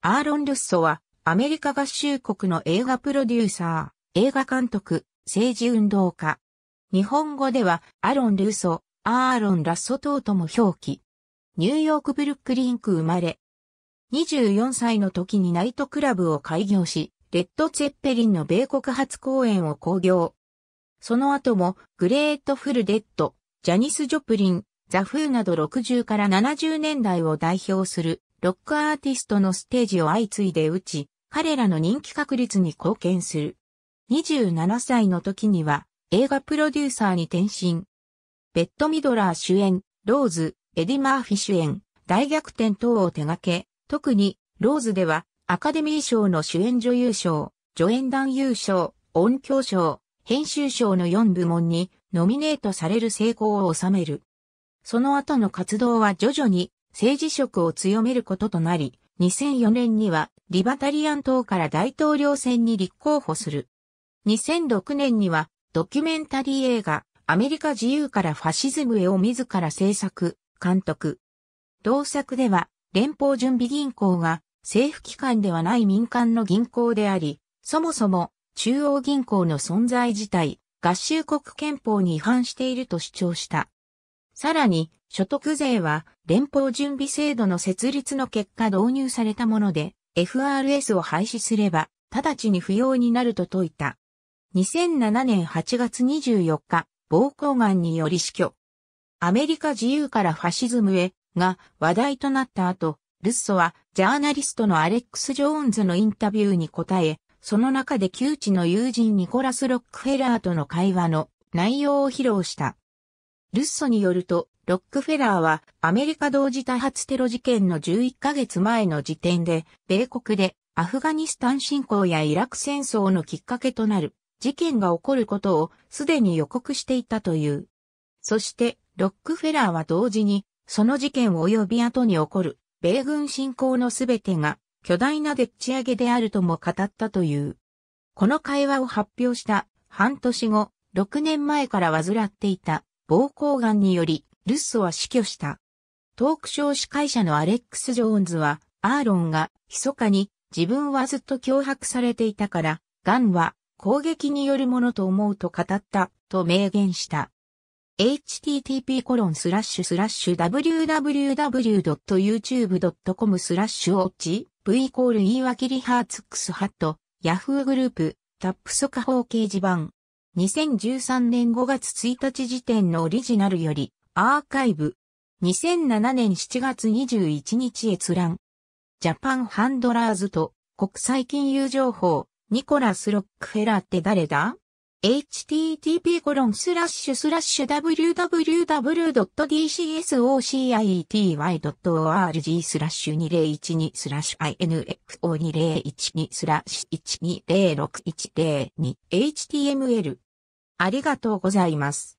アーロン・ルッソは、アメリカ合衆国の映画プロデューサー、映画監督、政治運動家。日本語では、アロン・ルッソ、アーロン・ラッソ等とも表記。ニューヨーク・ブルックリンク生まれ。24歳の時にナイトクラブを開業し、レッド・ツェッペリンの米国初公演を興行。その後も、グレート・フル・デッド、ジャニス・ジョプリン、ザ・フーなど60から70年代を代表するロックアーティストのステージを相次いで打ち、彼らの人気確率に貢献する。27歳の時には映画プロデューサーに転身。ベッド・ミドラー主演、ローズ、エディ・マーフィ主演、大逆転等を手掛け、特に、ローズでは、アカデミー賞の主演女優賞、助演男優賞、音響賞、編集賞の4部門にノミネートされる成功を収める。その後の活動は徐々に政治色を強めることとなり、2004年にはリバタリアン党から大統領選に立候補する。2006年にはドキュメンタリー映画アメリカ自由からファシズムへを自ら制作、監督。同作では連邦準備銀行が政府機関ではない民間の銀行であり、そもそも中央銀行の存在自体、合衆国憲法に違反していると主張した。さらに、所得税は連邦準備制度の設立の結果導入されたもので、FRS を廃止すれば、直ちに不要になると説いた。2007年8月24日、膀胱案により死去。アメリカ自由からファシズムへが話題となった後、ルッソはジャーナリストのアレックス・ジョーンズのインタビューに答え、その中で旧知の友人ニコラス・ロックフェラーとの会話の内容を披露した。ルッソによると、ロックフェラーはアメリカ同時多発テロ事件の11ヶ月前の時点で、米国でアフガニスタン侵攻やイラク戦争のきっかけとなる事件が起こることをすでに予告していたという。そして、ロックフェラーは同時に、その事件及び後に起こる米軍侵攻のすべてが巨大なでっち上げであるとも語ったという。この会話を発表した半年後、6年前から患っていた膀胱癌により、ルッソは死去した。トークショー司会者のアレックス・ジョーンズは、アーロンが、密かに、自分はずっと脅迫されていたから、癌は、攻撃によるものと思うと語った、と明言した。http://www.youtube.com スラッシュオッチ v イコール言い訳リハーツックスハットヤフーグループタップソカホー掲示板2013年5月1日時点のオリジナルより、アーカイブ。2007年7月21日閲覧。ジャパンハンドラーズと国際金融情報、ニコラス・ロックフェラーって誰だ http コロンスラッシュスラッシュ www.dcsociety.org スラッシュ2012スラッシュ info2012 スラッシュ1206102 html ありがとうございます。